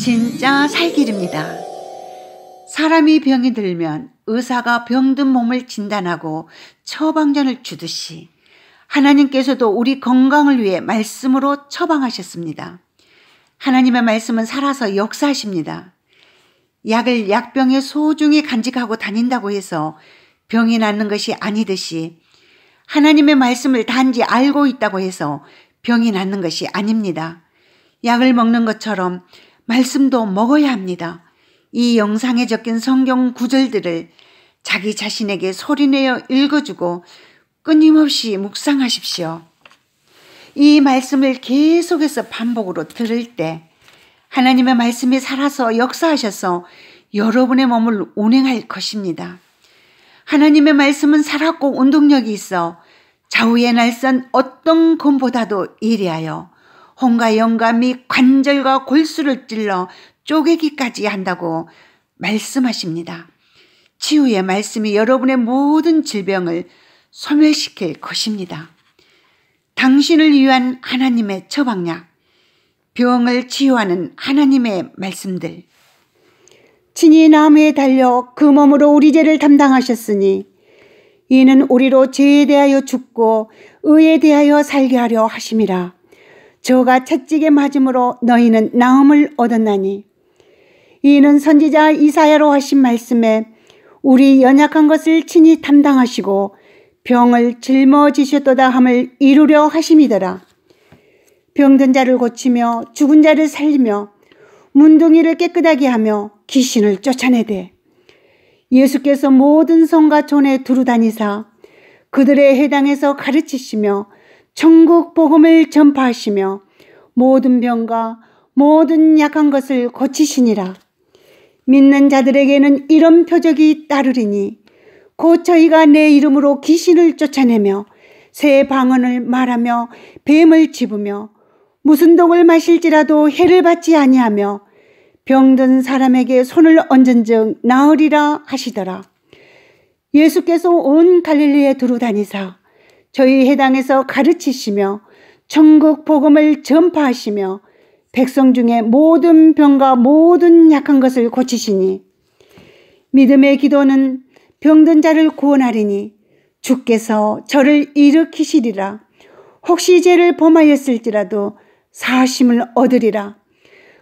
진짜 살길입니다. 사람이 병이 들면 의사가 병든 몸을 진단하고 처방전을 주듯이 하나님께서도 우리 건강을 위해 말씀으로 처방하셨습니다. 하나님의 말씀은 살아서 역사하십니다. 약을 약병에 소중히 간직하고 다닌다고 해서 병이 낫는 것이 아니듯이 하나님의 말씀을 단지 알고 있다고 해서 병이 낫는 것이 아닙니다. 약을 먹는 것처럼 말씀도 먹어야 합니다. 이 영상에 적힌 성경 구절들을 자기 자신에게 소리내어 읽어주고 끊임없이 묵상하십시오. 이 말씀을 계속해서 반복으로 들을 때 하나님의 말씀이 살아서 역사하셔서 여러분의 몸을 운행할 것입니다. 하나님의 말씀은 살았고 운동력이 있어 좌우의 날선 어떤 검보다도 예리하여 홍과 영감이 관절과 골수를 찔러 쪼개기까지 한다고 말씀하십니다. 치유의 말씀이 여러분의 모든 질병을 소멸시킬 것입니다. 당신을 위한 하나님의 처방약, 병을 치유하는 하나님의 말씀들. 친히 나무에 달려 그 몸으로 우리 죄를 담당하셨으니 이는 우리로 죄에 대하여 죽고 의에 대하여 살게 하려 하심이라. 저가 채찍에 맞음으로 너희는 나음을 얻었나니 이는 선지자 이사야로 하신 말씀에 우리 연약한 것을 친히 담당하시고 병을 짊어지셨도다 함을 이루려 하심이더라. 병든 자를 고치며 죽은 자를 살리며 문둥이를 깨끗하게 하며 귀신을 쫓아내되 예수께서 모든 성과 촌에 두루 다니사 그들의 해당에서 가르치시며 천국 복음을 전파하시며 모든 병과 모든 약한 것을 고치시니라. 믿는 자들에게는 이런 표적이 따르리니 고처이가내 이름으로 귀신을 쫓아내며 새 방언을 말하며 뱀을 집으며 무슨 독을 마실지라도 해를 받지 아니하며 병든 사람에게 손을 얹은 즉 나으리라 하시더라. 예수께서 온 갈릴리에 두루 다니사 저희 해당에서 가르치시며 천국 복음을 전파하시며 백성 중에 모든 병과 모든 약한 것을 고치시니 믿음의 기도는 병든 자를 구원하리니 주께서 저를 일으키시리라 혹시 죄를 범하였을지라도 사심을 얻으리라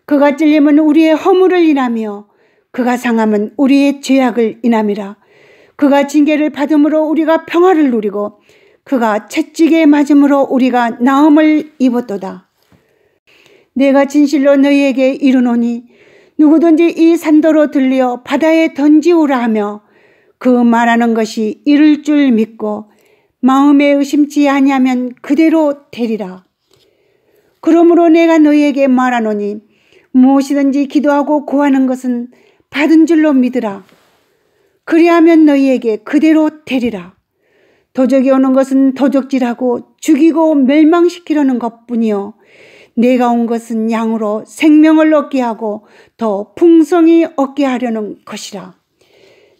그가 찔리면 우리의 허물을 인하며 그가 상함은 우리의 죄악을 인함이라 그가 징계를 받음으로 우리가 평화를 누리고 그가 채찍에 맞음으로 우리가 나음을 입었도다. 내가 진실로 너희에게 이르노니 누구든지 이 산도로 들려 바다에 던지우라 하며 그 말하는 것이 이를 줄 믿고 마음에 의심치 아니하면 그대로 되리라. 그러므로 내가 너희에게 말하노니 무엇이든지 기도하고 구하는 것은 받은 줄로 믿으라. 그리하면 너희에게 그대로 되리라. 도적이 오는 것은 도적질하고 죽이고 멸망시키려는 것뿐이요 내가 온 것은 양으로 생명을 얻게 하고 더 풍성히 얻게 하려는 것이라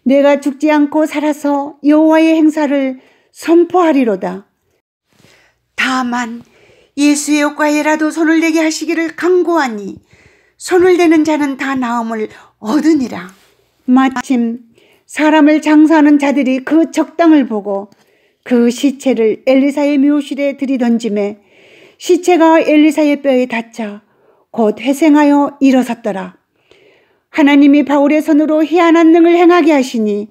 내가 죽지 않고 살아서 여호와의 행사를 선포하리로다 다만 예수의 옷과에라도 손을 대게 하시기를 강구하니 손을 대는 자는 다 나음을 얻으니라 마침 사람을 장사하는 자들이 그 적당을 보고 그 시체를 엘리사의 묘실에 들이던짐에 시체가 엘리사의 뼈에 닿자 곧 회생하여 일어섰더라. 하나님이 바울의 손으로 희한한 능을 행하게 하시니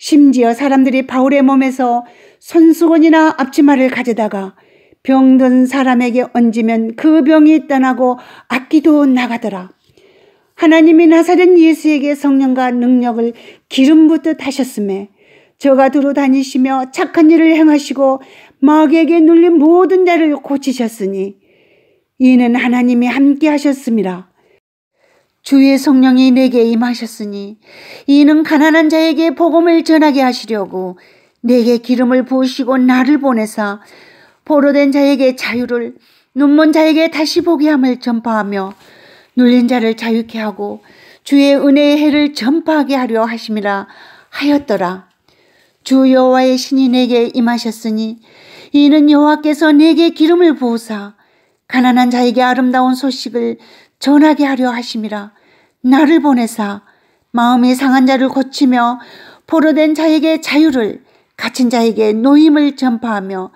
심지어 사람들이 바울의 몸에서 손수건이나 앞치마를 가져다가 병든 사람에게 얹으면 그 병이 떠나고 악기도 나가더라. 하나님이 나사렛 예수에게 성령과 능력을 기름 붓듯 하셨음에 저가 두루 다니시며 착한 일을 행하시고 마귀에게 눌린 모든 자를 고치셨으니 이는 하나님이 함께 하셨습니다. 주의 성령이 내게 임하셨으니 이는 가난한 자에게 복음을 전하게 하시려고 내게 기름을 부으시고 나를 보내사 포로된 자에게 자유를 눈먼 자에게 다시 보게 함을 전파하며 눌린 자를 자유케 하고 주의 은혜의 해를 전파하게 하려 하심이라 하였더라. 주 여호와의 신이 내게 임하셨으니 이는 여호와께서 내게 기름을 부으사 가난한 자에게 아름다운 소식을 전하게 하려 하심이라 나를 보내사 마음이 상한 자를 고치며 포로된 자에게 자유를 갇힌 자에게 노임을 전파하며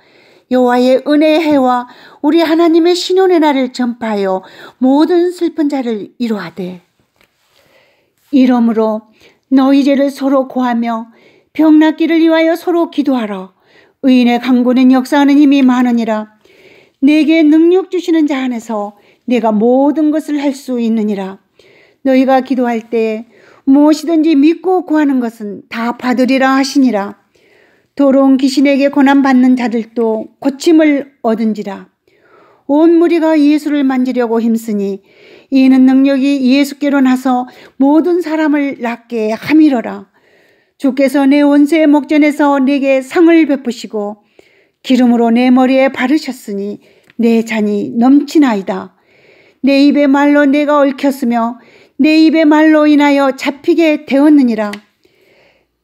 여호와의 은혜의 해와 우리 하나님의 신혼의 날을 전파하여 모든 슬픈 자를 이루하되 이러므로 너희 죄를 서로 고하며 병낫기를 위하여 서로 기도하라. 의인의 강구는 역사하는 힘이 많으니라. 내게 능력 주시는 자 안에서 내가 모든 것을 할 수 있느니라. 너희가 기도할 때 무엇이든지 믿고 구하는 것은 다 받으리라 하시니라. 더러운 귀신에게 고난받는 자들도 고침을 얻은지라. 온 무리가 예수를 만지려고 힘쓰니 이는 능력이 예수께로 나서 모든 사람을 낫게 함이러라. 주께서 내 원수의 목전에서 내게 상을 베푸시고 기름으로 내 머리에 바르셨으니 내 잔이 넘치나이다. 내 입의 말로 내가 얽혔으며 내 입의 말로 인하여 잡히게 되었느니라.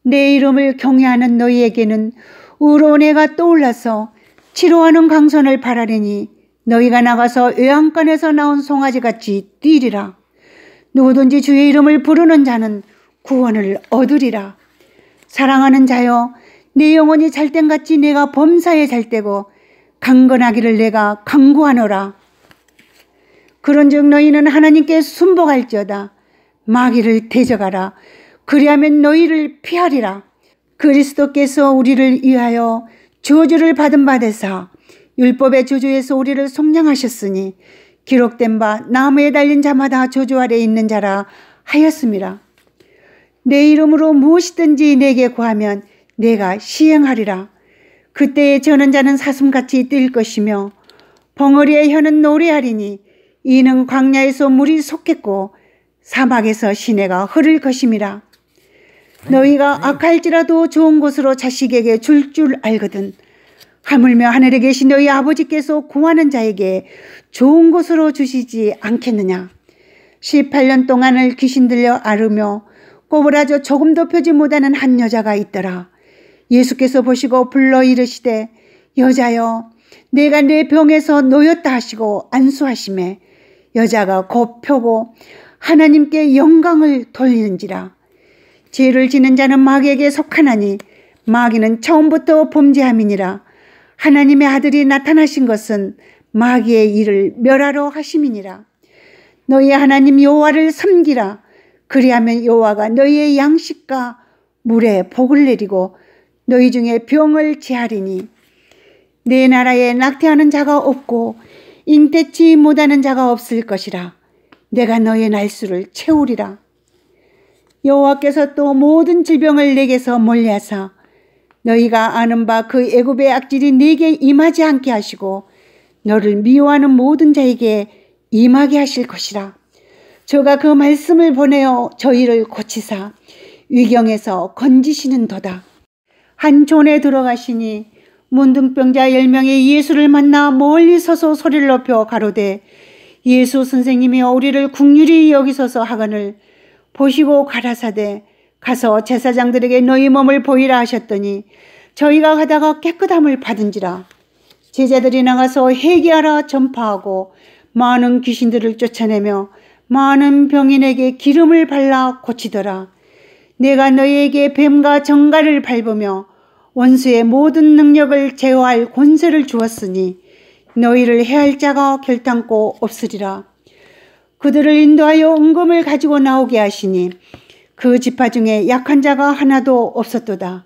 내 이름을 경외하는 너희에게는 우러운 해가 떠올라서 치료하는 강선을 바라리니 너희가 나가서 외양간에서 나온 송아지같이 뛰리라. 누구든지 주의 이름을 부르는 자는 구원을 얻으리라. 사랑하는 자여 내 영혼이 잘 땐같이 내가 범사에 잘 때고 강건하기를 내가 강구하노라. 그런즉 너희는 하나님께 순복할지어다. 마귀를 대적하라. 그리하면 너희를 피하리라. 그리스도께서 우리를 위하여 저주를 받은 바 되사 율법의 저주에서 우리를 속량하셨으니 기록된 바 나무에 달린 자마다 저주 아래 있는 자라 하였습니다. 내 이름으로 무엇이든지 내게 구하면 내가 시행하리라. 그때에 전는 자는 사슴같이 뛸 것이며 벙어리의 혀는 노래하리니 이는 광야에서 물이 속겠고 사막에서 시내가 흐를 것임이라. 너희가 악할지라도 좋은 곳으로 자식에게 줄줄 줄 알거든. 하물며 하늘에 계신 너희 아버지께서 구하는 자에게 좋은 곳으로 주시지 않겠느냐. 18년 동안을 귀신 들려 아르며 꼬부라져 조금도 펴지 못하는 한 여자가 있더라. 예수께서 보시고 불러 이르시되 여자여 내가 내 병에서 놓였다 하시고 안수하심에 여자가 곧 펴고 하나님께 영광을 돌리는지라. 죄를 지는 자는 마귀에게 속하나니 마귀는 처음부터 범죄함이니라. 하나님의 아들이 나타나신 것은 마귀의 일을 멸하러 하심이니라. 너희 하나님 여호와를 섬기라. 그리하면 여호와가 너희의 양식과 물에 복을 내리고 너희 중에 병을 제하리니 내 나라에 낙태하는 자가 없고 잉태치 못하는 자가 없을 것이라 내가 너의 날수를 채우리라 여호와께서 또 모든 질병을 내게서 몰려서 너희가 아는 바 그 애굽의 악질이 네게 임하지 않게 하시고 너를 미워하는 모든 자에게 임하게 하실 것이라 저가 그 말씀을 보내어 저희를 고치사 위경에서 건지시는도다. 한 존에 들어가시니 문둥병자 1 0명의 예수를 만나 멀리 서서 소리를 높여 가로되 예수 선생님이 우리를 국률이 여기서서 하거늘 보시고 가라사대 가서 제사장들에게 너희 몸을 보이라 하셨더니 저희가 가다가 깨끗함을 받은지라 제자들이 나가서 회개하라 전파하고 많은 귀신들을 쫓아내며 많은 병인에게 기름을 발라 고치더라. 내가 너희에게 뱀과 정갈을 밟으며 원수의 모든 능력을 제어할 권세를 주었으니 너희를 해할 자가 결단코 없으리라. 그들을 인도하여 은금을 가지고 나오게 하시니 그 지파 중에 약한 자가 하나도 없었도다.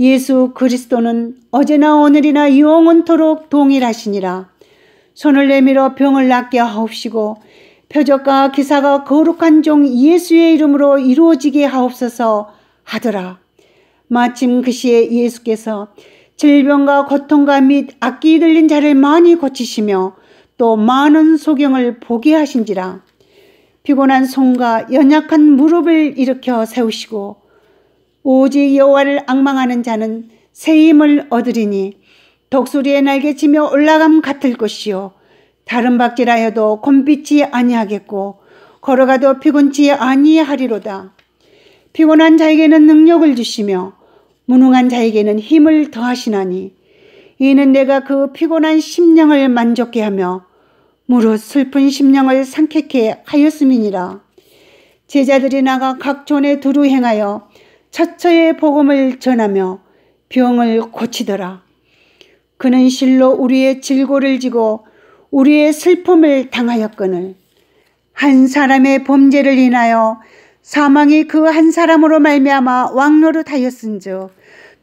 예수 그리스도는 어제나 오늘이나 영원토록 동일하시니라. 손을 내밀어 병을 낫게 하옵시고 표적과 기사가 거룩한 종 예수의 이름으로 이루어지게 하옵소서 하더라. 마침 그 시에 예수께서 질병과 고통과 및 악기 들린 자를 많이 고치시며 또 많은 소경을 보게 하신지라. 피곤한 손과 연약한 무릎을 일으켜 세우시고 오직 여호와를 악망하는 자는 새 힘을 얻으리니 독수리의 날개치며 올라감 같을 것이요 다른 박질라해도 곤비치 아니하겠고 걸어가도 피곤치 아니하리로다. 피곤한 자에게는 능력을 주시며 무능한 자에게는 힘을 더하시나니 이는 내가 그 피곤한 심령을 만족케 하며 무릇 슬픈 심령을 상쾌케 하였음이니라. 제자들이 나가 각존에 두루 행하여 처처의 복음을 전하며 병을 고치더라. 그는 실로 우리의 질고를 지고 우리의 슬픔을 당하였거늘 한 사람의 범죄를 인하여 사망이 그 한 사람으로 말미암아 왕노릇하였은즉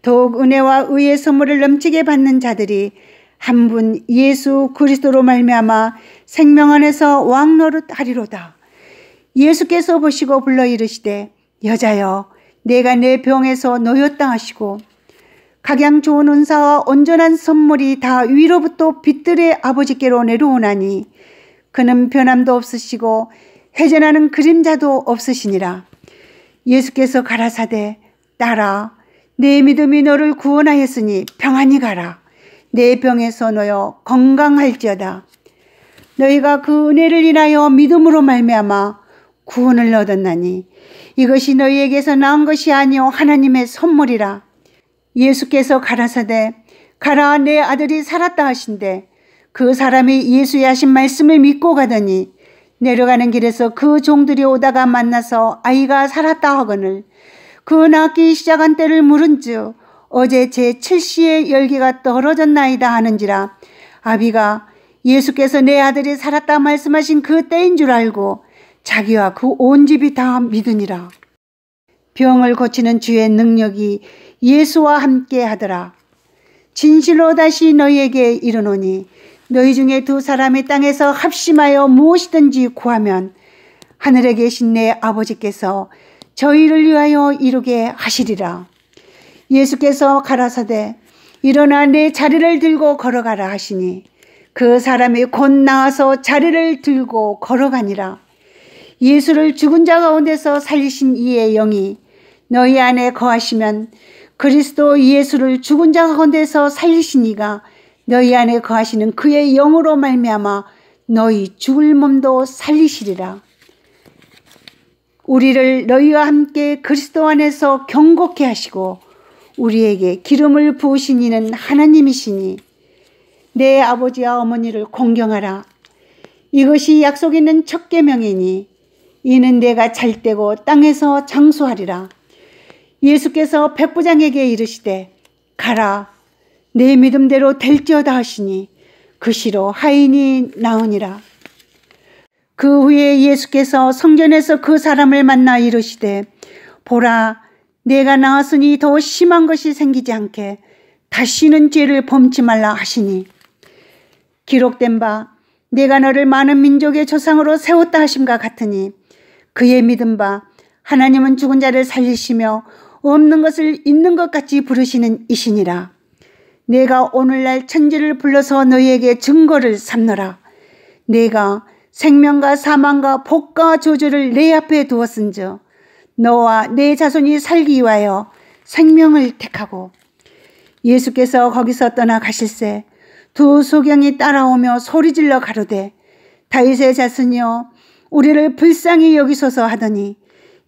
더욱 은혜와 의의 선물을 넘치게 받는 자들이 한 분 예수 그리스도로 말미암아 생명 안에서 왕노릇하리로다. 예수께서 보시고 불러 이르시되 여자여 내가 내 병에서 노였당 하시고 각양 좋은 은사와 온전한 선물이 다 위로부터 빛들의 아버지께로 내려오나니 그는 변함도 없으시고 회전하는 그림자도 없으시니라. 예수께서 가라사대 따라 내 믿음이 너를 구원하였으니 평안히 가라. 내 병에서 놓여 건강할지어다. 너희가 그 은혜를 인하여 믿음으로 말미암아 구원을 얻었나니 이것이 너희에게서 나온 것이 아니요 하나님의 선물이라. 예수께서 가라사대 가라 내 아들이 살았다 하신데 그 사람이 예수의 하신 말씀을 믿고 가더니 내려가는 길에서 그 종들이 오다가 만나서 아이가 살았다 하거늘 그 낳기 시작한 때를 물은즉 어제 제7시에 열기가 떨어졌나이다 하는지라 아비가 예수께서 내 아들이 살았다 말씀하신 그 때인 줄 알고 자기와 그 온 집이 다 믿으니라. 병을 고치는 주의 능력이 예수와 함께 하더라. 진실로 다시 너희에게 이르노니 너희 중에 두 사람이 땅에서 합심하여 무엇이든지 구하면 하늘에 계신 내 아버지께서 저희를 위하여 이루게 하시리라. 예수께서 가라사대 일어나 내 자리를 들고 걸어가라 하시니 그 사람이 곧 나와서 자리를 들고 걸어가니라. 예수를 죽은 자 가운데서 살리신 이의 영이 너희 안에 거하시면 그리스도 예수를 죽은 자 가운데서 살리시니가 너희 안에 거하시는 그의 영으로 말미암아 너희 죽을 몸도 살리시리라. 우리를 너희와 함께 그리스도 안에서 경고케 하시고 우리에게 기름을 부으신 이는 하나님이시니 내 아버지와 어머니를 공경하라. 이것이 약속 있는 첫 계명이니 이는 내가 잘 때고 땅에서 장수하리라. 예수께서 백부장에게 이르시되 가라 내 믿음대로 될지어다 하시니 그시로 하인이 나으니라. 그 후에 예수께서 성전에서 그 사람을 만나 이르시되 보라 내가 나왔으니 더 심한 것이 생기지 않게 다시는 죄를 범치 말라 하시니 기록된 바 내가 너를 많은 민족의 조상으로 세웠다 하심과 같으니 그의 믿음 바 하나님은 죽은 자를 살리시며 없는 것을 있는 것 같이 부르시는 이신이라 내가 오늘날 천지를 불러서 너희에게 증거를 삼노라. 내가 생명과 사망과 복과 조주를 내 앞에 두었은즉 너와 내 자손이 살기 위하여 생명을 택하고 예수께서 거기서 떠나 가실세두 소경이 따라오며 소리질러 가로되 다윗의 자손이여 우리를 불쌍히 여기소서 하더니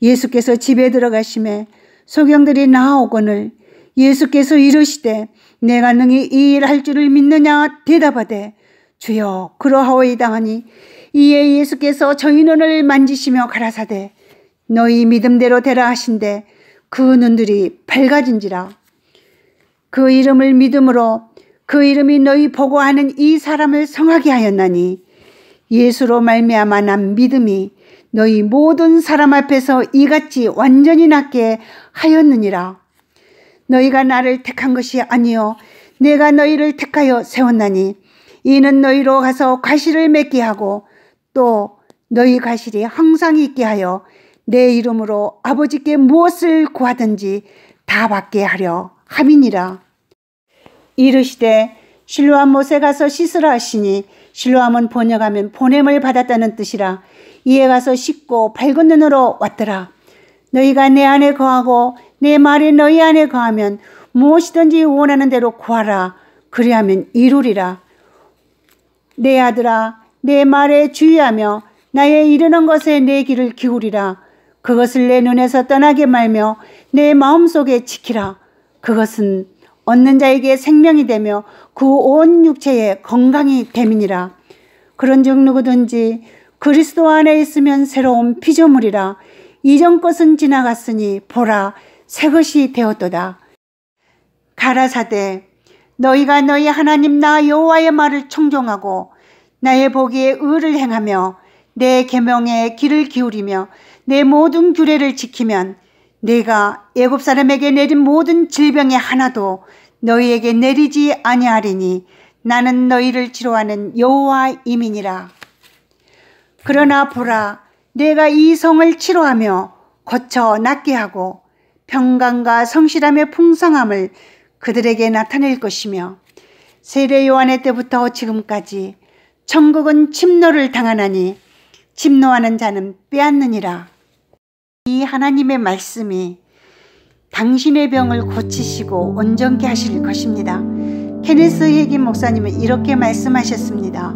예수께서 집에 들어가심에 소경들이 나아오거늘 예수께서 이르시되 내가 능히 이 일 할 줄을 믿느냐 대답하되 주여 그러하오이다 하니 이에 예수께서 저희 눈을 만지시며 가라사대 너희 믿음대로 되라 하신대그 눈들이 밝아진지라 그 이름을 믿음으로 그 이름이 너희 보고 하는 이 사람을 성하게 하였나니 예수로 말미암아 난 믿음이 너희 모든 사람 앞에서 이같이 완전히 낫게 하였느니라. 너희가 나를 택한 것이 아니요 내가 너희를 택하여 세웠나니 이는 너희로 가서 과실을 맺게 하고 또 너희 과실이 항상 있게 하여 내 이름으로 아버지께 무엇을 구하든지 다 받게 하려 함이니라. 이르시되 실로암 못에 가서 씻으라 하시니 실로암은 번역하면 보냄을 받았다는 뜻이라 이에 가서 씻고 밝은 눈으로 왔더라. 너희가 내 안에 거하고 내 말이 너희 안에 거하면 무엇이든지 원하는 대로 구하라. 그리하면 이루리라. 내 아들아, 내 말에 주의하며 나의 이르는 것에 내 귀를 기울이라. 그것을 내 눈에서 떠나게 말며 내 마음속에 지키라. 그것은 얻는 자에게 생명이 되며 그 온육체에 건강이 됨이니라. 그런즉 누구든지 그리스도 안에 있으면 새로운 피조물이라 이전 것은 지나갔으니 보라 새 것이 되었도다. 가라사대 너희가 너희 하나님 나 여호와의 말을 청종하고 나의 보기에 의를 행하며 내 계명에 귀를 기울이며 내 모든 규례를 지키면 내가 애굽 사람에게 내린 모든 질병의 하나도 너희에게 내리지 아니하리니 나는 너희를 치료하는 여호와 이민이라. 그러나 보라, 내가 이 성을 치료하며 거쳐 낫게 하고 평강과 성실함의 풍성함을 그들에게 나타낼 것이며 세례 요한의 때부터 지금까지 천국은 침노를 당하나니 침노하는 자는 빼앗느니라. 이 하나님의 말씀이 당신의 병을 고치시고 온전케 하실 것입니다. 케네스 헤긴 목사님은 이렇게 말씀하셨습니다.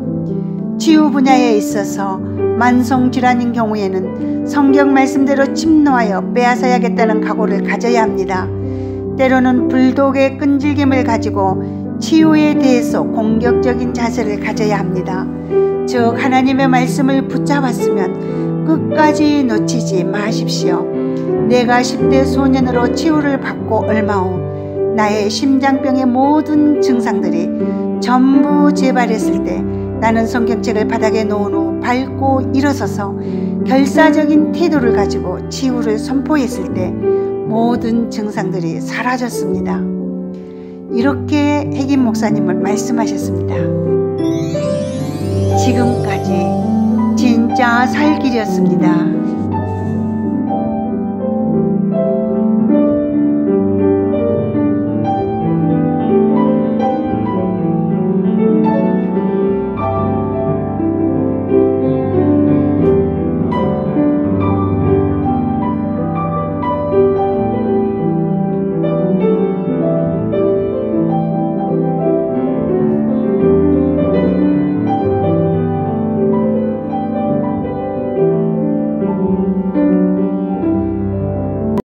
치유 분야에 있어서 만성질환인 경우에는 성경 말씀대로 침노하여 빼앗아야겠다는 각오를 가져야 합니다. 때로는 불독의 끈질김을 가지고 치유에 대해서 공격적인 자세를 가져야 합니다. 즉 하나님의 말씀을 붙잡았으면 끝까지 놓치지 마십시오. 내가 10대 소년으로 치유를 받고 얼마 후 나의 심장병의 모든 증상들이 전부 재발했을 때 나는 성경책을 바닥에 놓은 후 밝고 일어서서 결사적인 태도를 가지고 치유를 선포했을 때 모든 증상들이 사라졌습니다. 이렇게 핵임 목사님은 말씀하셨습니다. 지금까지 진짜 살길이었습니다.